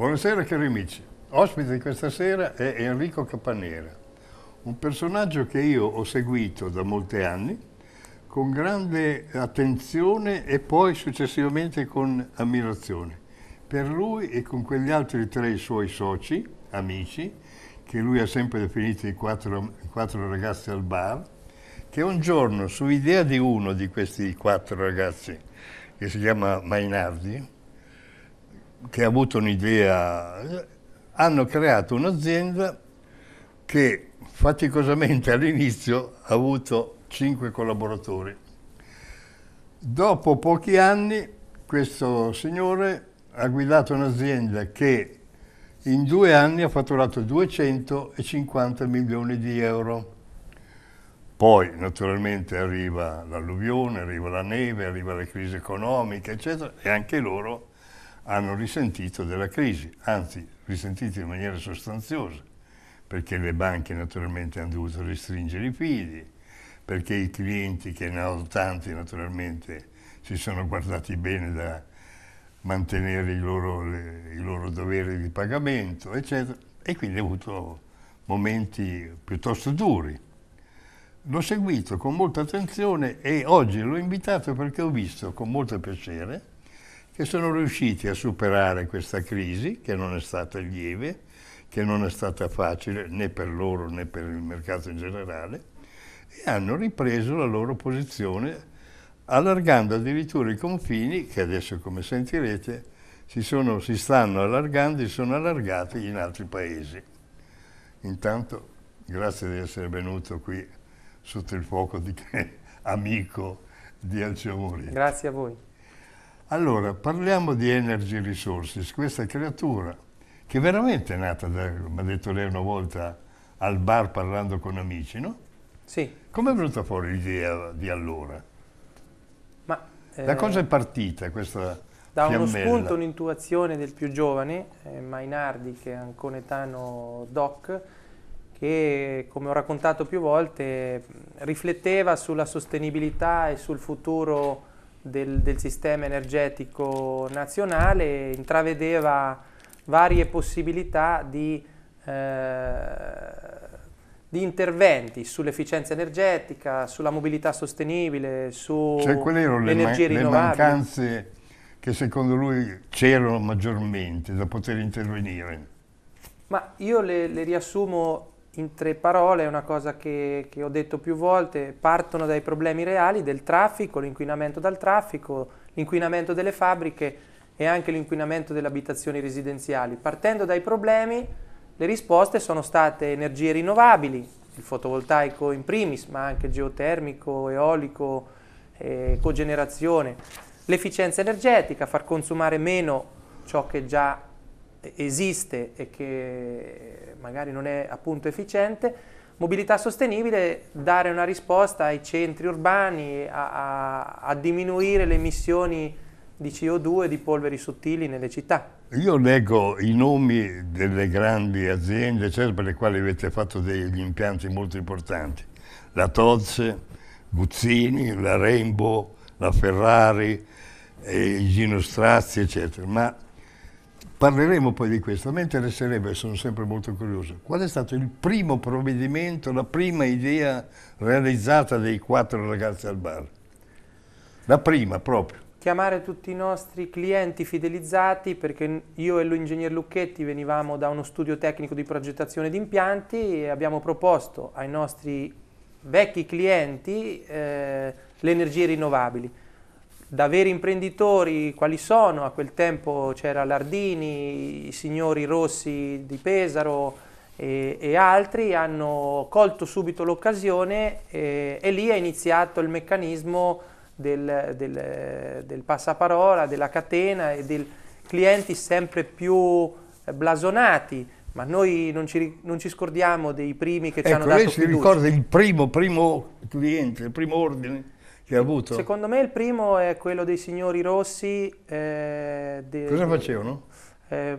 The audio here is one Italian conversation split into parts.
Buonasera cari amici, ospite di questa sera è Enrico Capanera, un personaggio che io ho seguito da molti anni con grande attenzione e poi successivamente con ammirazione per lui e con quegli altri tre suoi soci, amici, che lui ha sempre definito i quattro, quattro ragazzi al bar, che un giorno su idea di uno di questi quattro ragazzi, che si chiama Mainardi, che ha avuto un'idea, hanno creato un'azienda che faticosamente all'inizio ha avuto 5 collaboratori. Dopo pochi anni questo signore ha guidato un'azienda che in due anni ha fatturato 250 milioni di euro. Poi naturalmente arriva l'alluvione, arriva la neve, arriva la crisi economica, eccetera, e anche loro hanno risentito della crisi, anzi risentito in maniera sostanziosa, perché le banche naturalmente hanno dovuto restringere i fili, perché i clienti che ne hanno tanti naturalmente si sono guardati bene da mantenere i loro, le, i loro doveri di pagamento, eccetera, e quindi ho avuto momenti piuttosto duri. L'ho seguito con molta attenzione e oggi l'ho invitato perché ho visto con molto piacere che sono riusciti a superare questa crisi, che non è stata lieve, che non è stata facile né per loro né per il mercato in generale, e hanno ripreso la loro posizione allargando addirittura i confini, che adesso come sentirete si, sono, si stanno allargando e sono allargati in altri paesi. Intanto grazie di essere venuto qui sotto il fuoco di te, amico di Alceo Grazie a voi. Allora, parliamo di Energy Resources, questa creatura che veramente è nata, come ha detto lei una volta al bar parlando con amici, no? Sì. Come è venuta fuori l'idea di allora? Ma, eh, da cosa è partita questa Da fiammella? uno spunto, un'intuazione del più giovane, eh, Mainardi, che è un anconetano doc, che, come ho raccontato più volte, rifletteva sulla sostenibilità e sul futuro del, del sistema energetico nazionale intravedeva varie possibilità di, eh, di interventi sull'efficienza energetica, sulla mobilità sostenibile, sulle cioè, quelle erano le, le mancanze che secondo lui c'erano maggiormente da poter intervenire? Ma io le, le riassumo in tre parole, è una cosa che, che, ho detto più volte, partono dai problemi reali del traffico, l'inquinamento dal traffico, l'inquinamento delle fabbriche e anche l'inquinamento delle abitazioni residenziali. Partendo dai problemi, le risposte sono state energie rinnovabili, il fotovoltaico in primis, ma anche geotermico, eolico, eh, cogenerazione, l'efficienza energetica, far consumare meno ciò che già esiste e che magari non è appunto efficiente, mobilità sostenibile, dare una risposta ai centri urbani, a, a, a diminuire le emissioni di CO2 e di polveri sottili nelle città. Io leggo i nomi delle grandi aziende, eccetera, per le quali avete fatto degli impianti molto importanti. La Toz, Guzzini, la Rainbow, la Ferrari, eh, Gino Strazzi, eccetera. Ma Parleremo poi di questo, a me interesserebbe, sono sempre molto curioso, qual è stato il primo provvedimento, la prima idea realizzata dei quattro ragazzi al bar? La prima proprio. Chiamare tutti i nostri clienti fidelizzati perché io e l'ingegner Lucchetti venivamo da uno studio tecnico di progettazione di impianti e abbiamo proposto ai nostri vecchi clienti eh, le energie rinnovabili da veri imprenditori quali sono, a quel tempo c'era Lardini, i signori Rossi di Pesaro e, e altri, hanno colto subito l'occasione e, e, lì è iniziato il meccanismo del, del, del passaparola, della catena e dei clienti sempre più blasonati. Ma noi non ci, non ci, scordiamo dei primi che ci ecco, hanno dato lei si fiducia. ricorda il primo, primo cliente, il primo ordine? che ha avuto? Secondo me il primo è quello dei signori rossi. Eh, de, Cosa facevano? Eh,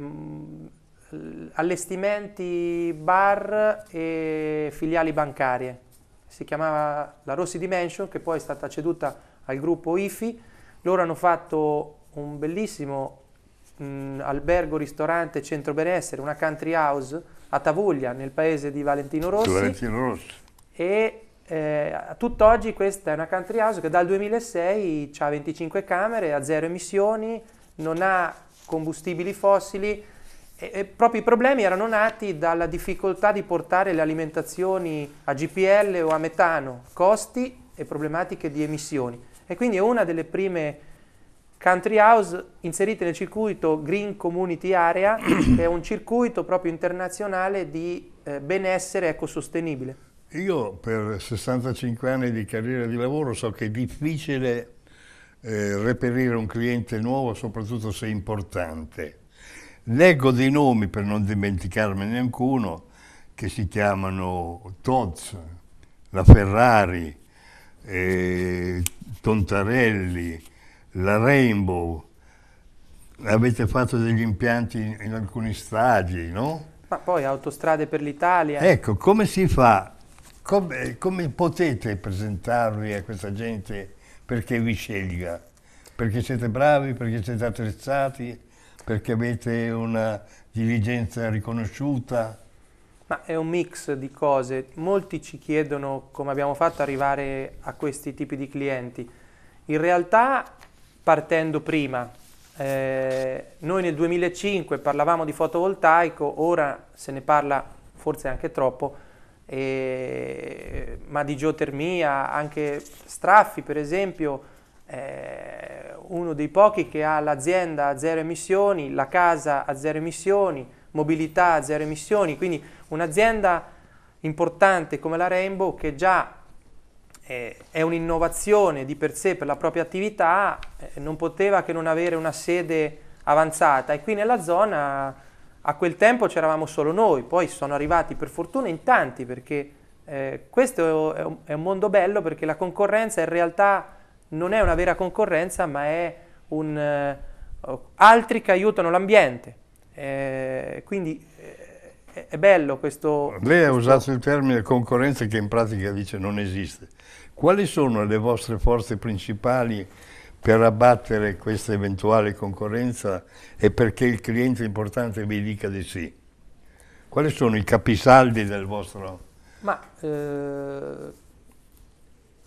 allestimenti bar e filiali bancarie. Si chiamava la Rossi Dimension, che poi è stata ceduta al gruppo IFI. Loro hanno fatto un bellissimo mh, albergo, ristorante, centro benessere, una country house a Tavuglia, nel paese di Valentino Rossi. Valentino Rossi. E eh, tutt'oggi questa è una country house che dal 2006 ha 25 camere, ha zero emissioni, non ha combustibili fossili e, e proprio i problemi erano nati dalla difficoltà di portare le alimentazioni a GPL o a metano, costi e problematiche di emissioni. E quindi è una delle prime country house inserite nel circuito Green Community Area, che è un circuito proprio internazionale di eh, benessere ecosostenibile. Io per 65 anni di carriera di lavoro so che è difficile eh, reperire un cliente nuovo, soprattutto se importante. Leggo dei nomi, per non dimenticarmene alcuno, che si chiamano Toz, la Ferrari, eh, Tontarelli, la Rainbow. Avete fatto degli impianti in, in alcuni stadi, no? Ma poi autostrade per l'Italia. Ecco, come si fa come, come potete presentarvi a questa gente perché vi scelga? Perché siete bravi, perché siete attrezzati, perché avete una diligenza riconosciuta? Ma è un mix di cose. Molti ci chiedono come abbiamo fatto ad arrivare a questi tipi di clienti. In realtà, partendo prima, eh, noi nel 2005 parlavamo di fotovoltaico, ora se ne parla forse anche troppo, e, ma di geotermia, anche Straffi per esempio, eh, uno dei pochi che ha l'azienda a zero emissioni, la casa a zero emissioni, mobilità a zero emissioni, quindi un'azienda importante come la Rainbow che già eh, è un'innovazione di per sé per la propria attività, eh, non poteva che non avere una sede avanzata e qui nella zona a quel tempo c'eravamo solo noi, poi sono arrivati per fortuna in tanti perché eh, questo è un, è un mondo bello perché la concorrenza in realtà non è una vera concorrenza ma è un, eh, altri che aiutano l'ambiente. Eh, quindi eh, è bello questo... Lei ha questo... usato il termine concorrenza che in pratica dice non esiste. Quali sono le vostre forze principali per abbattere questa eventuale concorrenza e perché il cliente importante vi dica di sì. Quali sono i capisaldi del vostro? Ma, eh,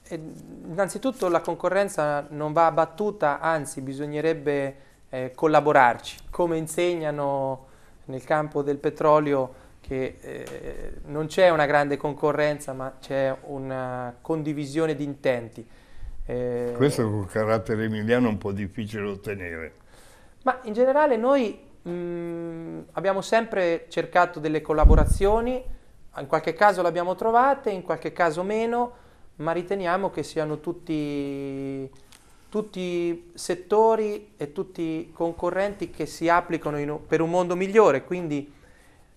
innanzitutto la concorrenza non va abbattuta, anzi bisognerebbe eh, collaborarci, come insegnano nel campo del petrolio che eh, non c'è una grande concorrenza ma c'è una condivisione di intenti eh, Questo è un carattere emiliano un po' difficile da ottenere. Ma in generale noi mh, mm, abbiamo sempre cercato delle collaborazioni, in qualche caso le abbiamo trovate, in qualche caso meno, ma riteniamo che siano tutti, tutti settori e tutti concorrenti che si applicano in, per un mondo migliore, quindi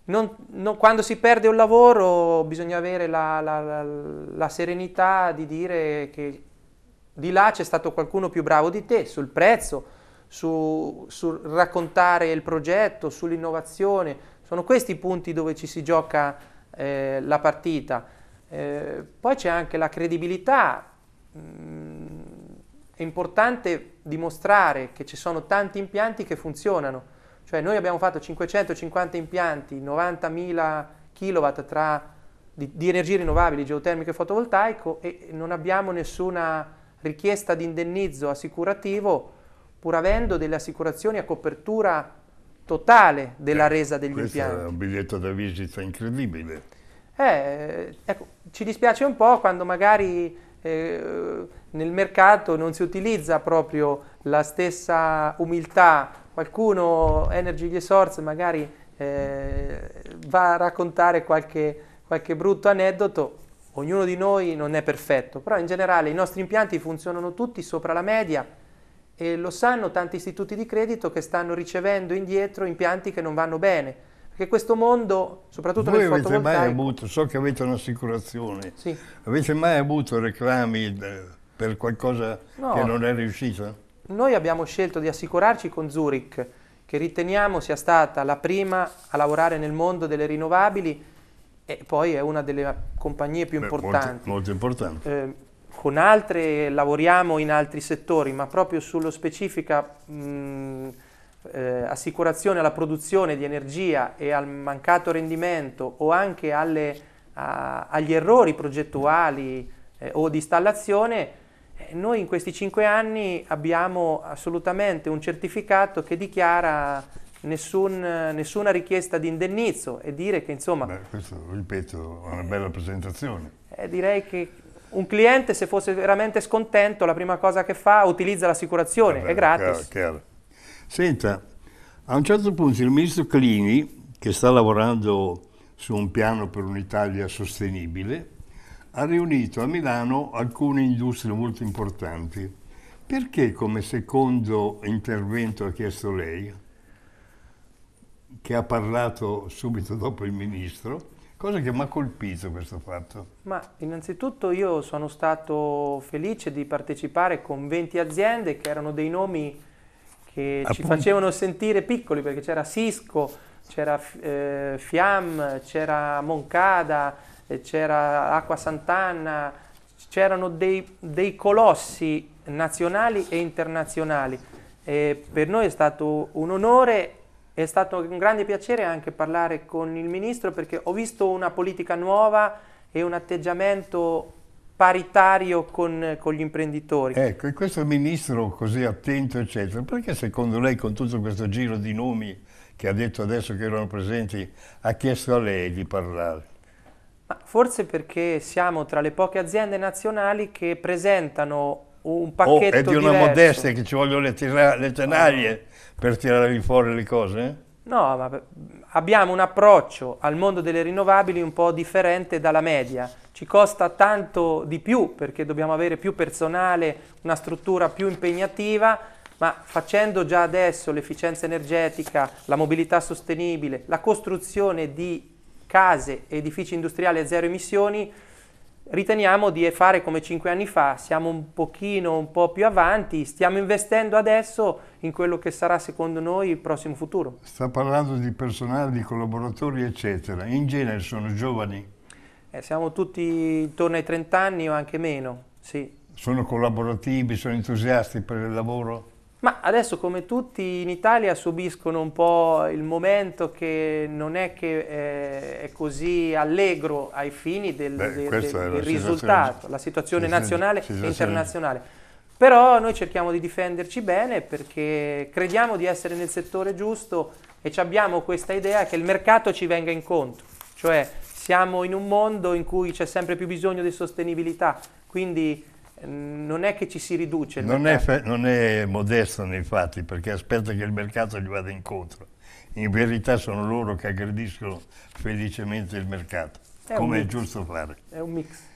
non, non, quando si perde un lavoro bisogna avere la, la, la, la serenità di dire che di là c'è stato qualcuno più bravo di te sul prezzo, su, sul raccontare il progetto, sull'innovazione. Sono questi i punti dove ci si gioca eh, la partita. Eh, poi c'è anche la credibilità. Mm, è importante dimostrare che ci sono tanti impianti che funzionano. Cioè noi abbiamo fatto 550 impianti, 90.000 kW tra, di, di energie rinnovabili, geotermico e fotovoltaico e non abbiamo nessuna richiesta di indennizzo assicurativo pur avendo delle assicurazioni a copertura totale della resa degli Questo impianti. Questo è un biglietto da visita incredibile. Eh, ecco, ci dispiace un po' quando magari eh, nel mercato non si utilizza proprio la stessa umiltà. Qualcuno, Energy Resource, magari eh, va a raccontare qualche, qualche brutto aneddoto, ognuno di noi non è perfetto, però in generale i nostri impianti funzionano tutti sopra la media e lo sanno tanti istituti di credito che stanno ricevendo indietro impianti che non vanno bene. Perché questo mondo, soprattutto Voi nel avete mai avuto, so che avete un'assicurazione, sì. avete mai avuto reclami per qualcosa no. che non è riuscito? Noi abbiamo scelto di assicurarci con Zurich, che riteniamo sia stata la prima a lavorare nel mondo delle rinnovabili e poi è una delle compagnie più Beh, importanti. Molto, molto importante. Eh, con altre lavoriamo in altri settori, ma proprio sullo specifica mh, eh, assicurazione alla produzione di energia e al mancato rendimento o anche alle, a, agli errori progettuali eh, o di installazione, eh, noi in questi cinque anni abbiamo assolutamente un certificato che dichiara nessun, nessuna richiesta di indennizzo e dire che insomma... Beh, questo, ripeto, è una bella presentazione. Eh, direi che un cliente se fosse veramente scontento la prima cosa che fa utilizza l'assicurazione, Vabbè, è gratis. Chiaro, chiaro. Senta, a un certo punto il ministro Clini, che sta lavorando su un piano per un'Italia sostenibile, ha riunito a Milano alcune industrie molto importanti. Perché come secondo intervento ha chiesto lei? che ha parlato subito dopo il ministro, cosa che mi ha colpito questo fatto. Ma innanzitutto io sono stato felice di partecipare con 20 aziende che erano dei nomi che Appunto. ci facevano sentire piccoli perché c'era Cisco, c'era eh, Fiam, c'era Moncada, eh, c'era Acqua Sant'Anna, c'erano dei, dei, colossi nazionali e internazionali. E per noi è stato un onore è stato un grande piacere anche parlare con il Ministro perché ho visto una politica nuova e un atteggiamento paritario con, con gli imprenditori. Ecco, e questo Ministro così attento, eccetera, perché secondo lei con tutto questo giro di nomi che ha detto adesso che erano presenti, ha chiesto a lei di parlare? Ma forse perché siamo tra le poche aziende nazionali che presentano un pacchetto oh, è di una diverso. modestia che ci vogliono le, tira- le tenaglie oh. per tirare fuori le cose? No, ma abbiamo un approccio al mondo delle rinnovabili un po' differente dalla media. Ci costa tanto di più perché dobbiamo avere più personale, una struttura più impegnativa, ma facendo già adesso l'efficienza energetica, la mobilità sostenibile, la costruzione di case e edifici industriali a zero emissioni, riteniamo di fare come cinque anni fa, siamo un pochino, un po' più avanti, stiamo investendo adesso in quello che sarà secondo noi il prossimo futuro. Sta parlando di personale, di collaboratori eccetera, in genere sono giovani? Eh, siamo tutti intorno ai 30 anni o anche meno, sì. Sono collaborativi, sono entusiasti per il lavoro? Ma adesso come tutti in Italia subiscono un po' il momento che non è che è, eh, è così allegro ai fini del, Beh, de, de, del la risultato, la situazione nazionale e internazionale. Però noi cerchiamo di difenderci bene perché crediamo di essere nel settore giusto e abbiamo questa idea che il mercato ci venga incontro, cioè siamo in un mondo in cui c'è sempre più bisogno di sostenibilità, quindi non è che ci si riduce. Non è, fe- non, è modesto nei fatti perché aspetta che il mercato gli vada incontro. In verità sono loro che aggrediscono felicemente il mercato, è come è giusto fare. È un mix.